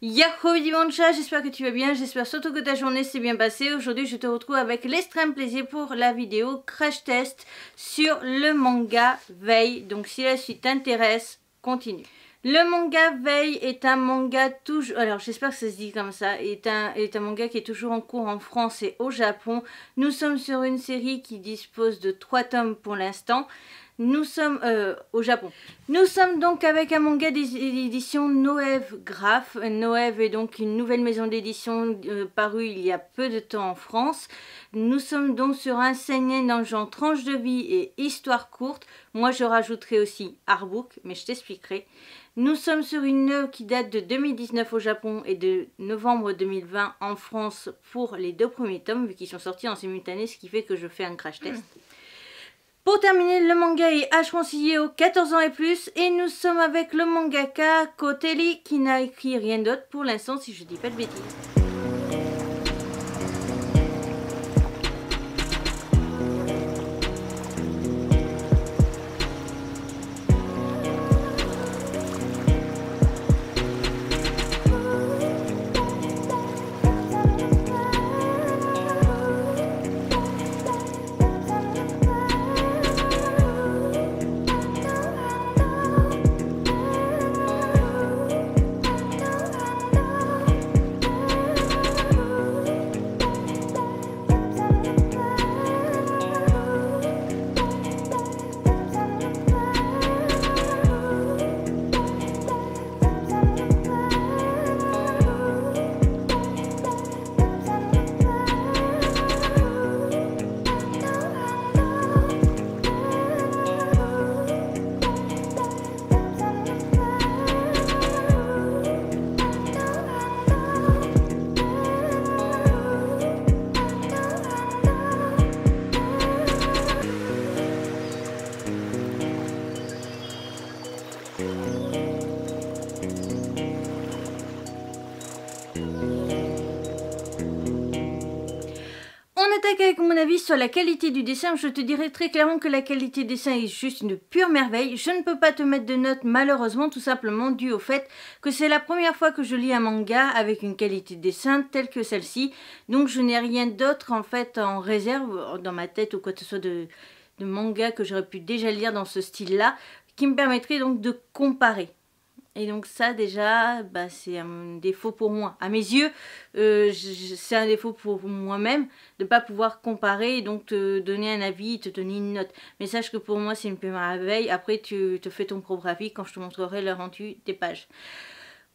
Yahoo Dimancha, j'espère que tu vas bien, j'espère surtout que ta journée s'est bien passée. Aujourd'hui je te retrouve avec l'extrême plaisir pour la vidéo Crash Test sur le manga Veille. Donc si la suite t'intéresse, continue. Le manga Veille est un manga toujours... Alors j'espère que ça se dit comme ça. Est un, est un manga qui est toujours en cours en France et au Japon. Nous sommes sur une série qui dispose de 3 tomes pour l'instant. Nous sommes euh, au Japon. Nous sommes donc avec un manga d'édition noève Graf. noève est donc une nouvelle maison d'édition euh, parue il y a peu de temps en France. Nous sommes donc sur un seinen dans le genre tranche de vie et histoire courte. Moi je rajouterai aussi artbook, mais je t'expliquerai. Nous sommes sur une œuvre qui date de 2019 au Japon et de novembre 2020 en France pour les deux premiers tomes, vu qu'ils sont sortis en simultané, ce qui fait que je fais un crash test. Pour terminer, le manga est H aux 14 ans et plus et nous sommes avec le mangaka Koteli qui n'a écrit rien d'autre pour l'instant si je dis pas de bêtises. avis sur la qualité du dessin, je te dirais très clairement que la qualité dessin est juste une pure merveille. Je ne peux pas te mettre de notes malheureusement, tout simplement dû au fait que c'est la première fois que je lis un manga avec une qualité de dessin telle que celle-ci. Donc je n'ai rien d'autre en fait en réserve dans ma tête ou quoi que ce soit de manga que j'aurais pu déjà lire dans ce style-là qui me permettrait donc de comparer. Et donc ça déjà, bah, c'est un défaut pour moi. À mes yeux, euh, c'est un défaut pour moi-même de ne pas pouvoir comparer et donc te donner un avis, te donner une note. Mais sache que pour moi, c'est une peu veille. Après, tu te fais ton propre avis quand je te montrerai le rendu des pages.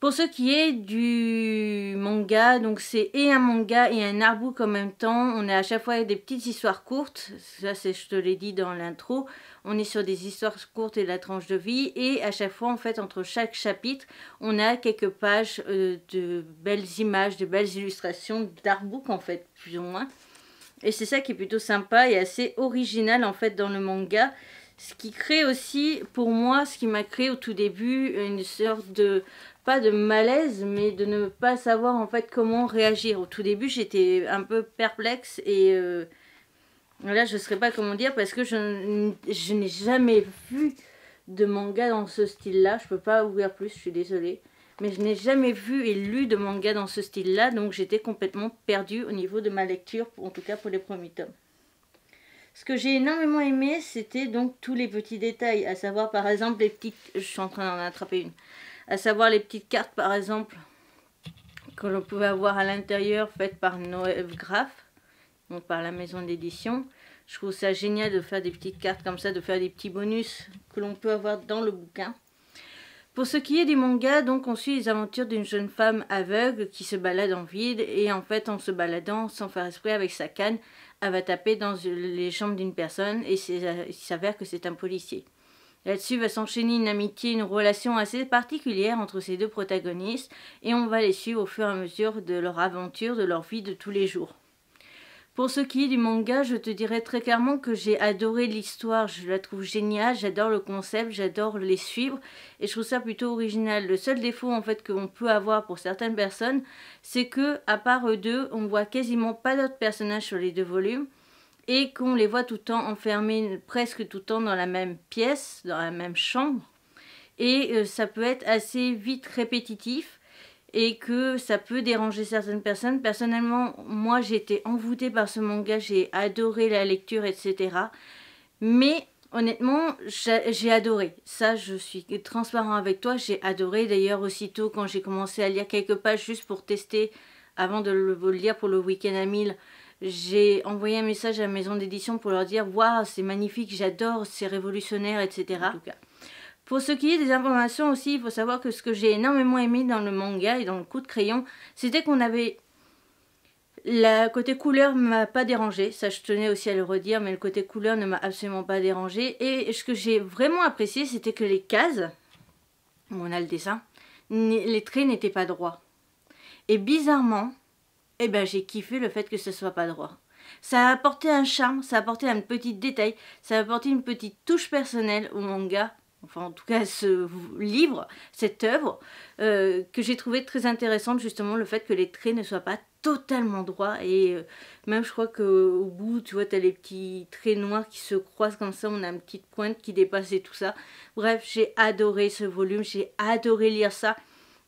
Pour ce qui est du manga, donc c'est et un manga et un artbook en même temps. On a à chaque fois des petites histoires courtes. Ça, c'est je te l'ai dit dans l'intro. On est sur des histoires courtes et la tranche de vie. Et à chaque fois, en fait, entre chaque chapitre, on a quelques pages euh, de belles images, de belles illustrations d'artbook en fait, plus ou moins. Et c'est ça qui est plutôt sympa et assez original en fait dans le manga. Ce qui crée aussi, pour moi, ce qui m'a créé au tout début, une sorte de pas de malaise, mais de ne pas savoir en fait comment réagir. Au tout début, j'étais un peu perplexe et euh, là, je ne pas comment dire parce que je, je n'ai jamais vu de manga dans ce style-là. Je peux pas ouvrir plus, je suis désolée. Mais je n'ai jamais vu et lu de manga dans ce style-là, donc j'étais complètement perdue au niveau de ma lecture, en tout cas pour les premiers tomes. Ce que j'ai énormément aimé, c'était donc tous les petits détails, à savoir par exemple les petites... Je suis en train d'en attraper une à savoir les petites cartes par exemple que l'on pouvait avoir à l'intérieur faites par Noël Graf, donc par la maison d'édition. Je trouve ça génial de faire des petites cartes comme ça, de faire des petits bonus que l'on peut avoir dans le bouquin. Pour ce qui est des mangas, donc on suit les aventures d'une jeune femme aveugle qui se balade en vide. et en fait en se baladant sans faire esprit avec sa canne, elle va taper dans les jambes d'une personne et il s'avère que c'est un policier. Là-dessus va s'enchaîner une amitié, une relation assez particulière entre ces deux protagonistes et on va les suivre au fur et à mesure de leur aventure, de leur vie de tous les jours. Pour ce qui est du manga, je te dirais très clairement que j'ai adoré l'histoire, je la trouve géniale, j'adore le concept, j'adore les suivre et je trouve ça plutôt original. Le seul défaut en fait qu'on peut avoir pour certaines personnes, c'est que à part eux deux, on voit quasiment pas d'autres personnages sur les deux volumes et qu'on les voit tout le temps enfermés, presque tout le temps dans la même pièce, dans la même chambre. Et euh, ça peut être assez vite répétitif et que ça peut déranger certaines personnes. Personnellement, moi j'étais envoûtée par ce manga, j'ai adoré la lecture, etc. Mais honnêtement, j'ai adoré. Ça, je suis transparent avec toi, j'ai adoré. D'ailleurs, aussitôt quand j'ai commencé à lire quelques pages juste pour tester, avant de le lire pour le week-end à mille, j'ai envoyé un message à la maison d'édition pour leur dire Waouh, c'est magnifique, j'adore, c'est révolutionnaire, etc. Pour ce qui est des informations aussi, il faut savoir que ce que j'ai énormément aimé dans le manga et dans le coup de crayon, c'était qu'on avait. Le côté couleur ne m'a pas dérangé, ça je tenais aussi à le redire, mais le côté couleur ne m'a absolument pas dérangé. Et ce que j'ai vraiment apprécié, c'était que les cases, où on a le dessin, les traits n'étaient pas droits. Et bizarrement, eh bien j'ai kiffé le fait que ce soit pas droit. Ça a apporté un charme, ça a apporté un petit détail, ça a apporté une petite touche personnelle au manga, enfin en tout cas ce livre, cette œuvre, euh, que j'ai trouvé très intéressante justement le fait que les traits ne soient pas totalement droits et euh, même je crois qu'au bout tu vois t'as les petits traits noirs qui se croisent comme ça, on a une petite pointe qui dépasse et tout ça. Bref, j'ai adoré ce volume, j'ai adoré lire ça.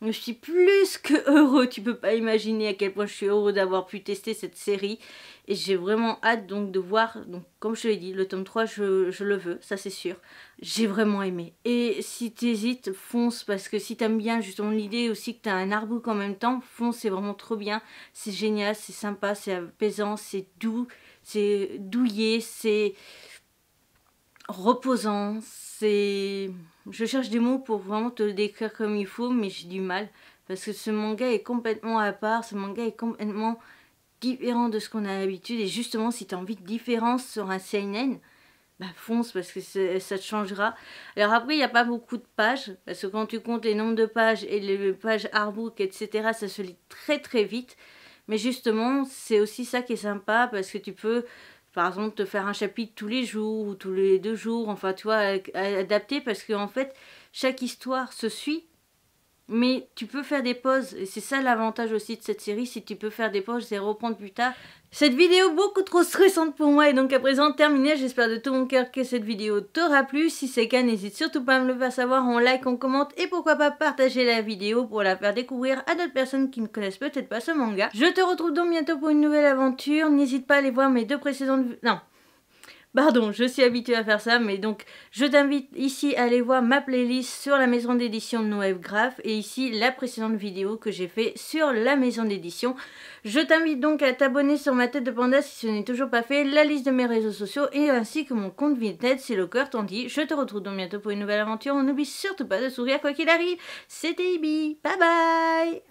Je suis plus que heureux, tu peux pas imaginer à quel point je suis heureux d'avoir pu tester cette série. Et j'ai vraiment hâte donc de voir, donc comme je te l'ai dit, le tome 3 je, le veux, ça c'est sûr. J'ai vraiment aimé. Et si t'hésites, fonce parce que si t'aimes bien justement l'idée aussi que t'as un arbre en même temps, fonce, c'est vraiment trop bien. C'est génial, c'est sympa, c'est apaisant, c'est doux, c'est douillé, c'est reposant. C'est, je cherche des mots pour vraiment te le décrire comme il faut, mais j'ai du mal parce que ce manga est complètement à part. Ce manga est complètement différent de ce qu'on a l'habitude. Et justement, si tu as envie de différence sur un seinen, bah fonce parce que ça te changera. Alors après, il n'y a pas beaucoup de pages, parce que quand tu comptes les nombres de pages et les pages artbook, etc., ça se lit très très vite. Mais justement, c'est aussi ça qui est sympa, parce que tu peux par exemple, te faire un chapitre tous les jours ou tous les deux jours, enfin, tu vois, adapté, parce que en fait, chaque histoire se suit mais tu peux faire des pauses, et c'est ça l'avantage aussi de cette série, si tu peux faire des pauses et reprendre plus tard. Cette vidéo beaucoup trop stressante pour moi est donc à présent terminée, j'espère de tout mon cœur que cette vidéo t'aura plu, si c'est le cas n'hésite surtout pas à me le faire savoir en like, en commente et pourquoi pas partager la vidéo pour la faire découvrir à d'autres personnes qui ne connaissent peut-être pas ce manga. Je te retrouve donc bientôt pour une nouvelle aventure, n'hésite pas à aller voir mes deux précédentes... non Pardon, je suis habituée à faire ça, mais donc je t'invite ici à aller voir ma playlist sur la maison d'édition de Noël Graf et ici la précédente vidéo que j'ai fait sur la maison d'édition. Je t'invite donc à t'abonner sur ma tête de panda si ce n'est toujours pas fait, la liste de mes réseaux sociaux et ainsi que mon compte Vinted si le cœur t'en dit. Je te retrouve donc bientôt pour une nouvelle aventure. N'oublie surtout pas de sourire quoi qu'il arrive. C'était Ibi. Bye bye